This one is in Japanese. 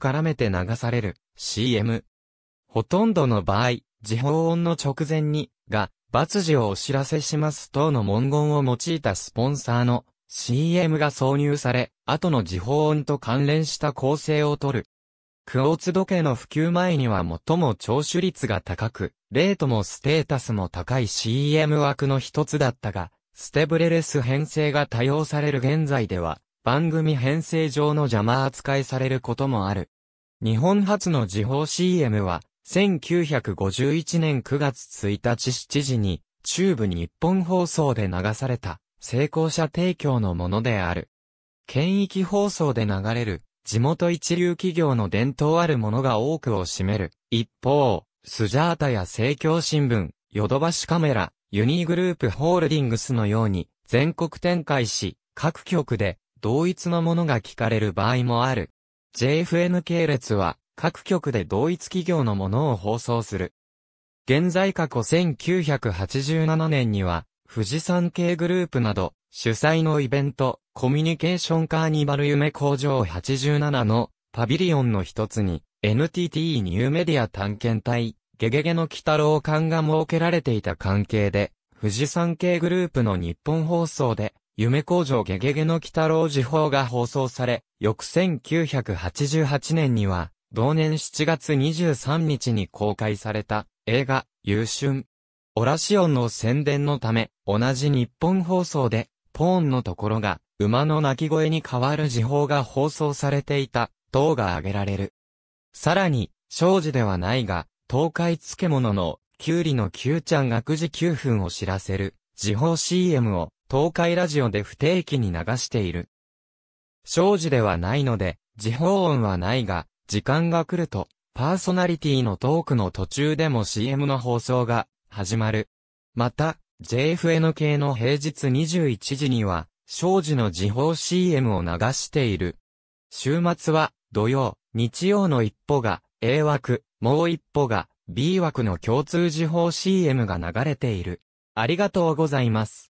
絡めて流される CM。ほとんどの場合、時報音の直前に、が、罰時をお知らせします等の文言を用いたスポンサーの CM が挿入され、後の時報音と関連した構成をとる。クォーツ時計の普及前には最も聴取率が高く、レートもステータスも高い CM 枠の一つだったが、ステブレレス編成が多用される現在では、番組編成上の邪魔扱いされることもある。日本初の時報 CM は、1951年9月1日7時に、中部日本放送で流された、成功者提供のものである。県域放送で流れる、地元一流企業の伝統あるものが多くを占める。一方、スジャータや政教新聞、ヨドバシカメラ、ユニーグループホールディングスのように、全国展開し、各局で、同一のものが聞かれる場合もある。JFN 系列は、各局で同一企業のものを放送する。現在過去1987年には、富士山系グループなど、主催のイベント、コミュニケーションカーニバル夢工場87のパビリオンの一つに、NTT ニューメディア探検隊、ゲゲゲの鬼太郎館が設けられていた関係で、富士山系グループの日本放送で、夢工場ゲゲゲの鬼太郎時報が放送され、翌1988年には、同年7月23日に公開された映画、優春。オラシオンの宣伝のため、同じ日本放送で、ポーンのところが、馬の鳴き声に変わる時報が放送されていた、等が挙げられる。さらに、生児ではないが、東海漬物の、キュウリのキュウちゃんが9時9分を知らせる、時報 CM を、東海ラジオで不定期に流している。生じではないので、時報音はないが、時間が来ると、パーソナリティのトークの途中でも CM の放送が始まる。また、JFN 系の平日21時には、生じの時報 CM を流している。週末は、土曜、日曜の一歩が A 枠、もう一歩が B 枠の共通時報 CM が流れている。ありがとうございます。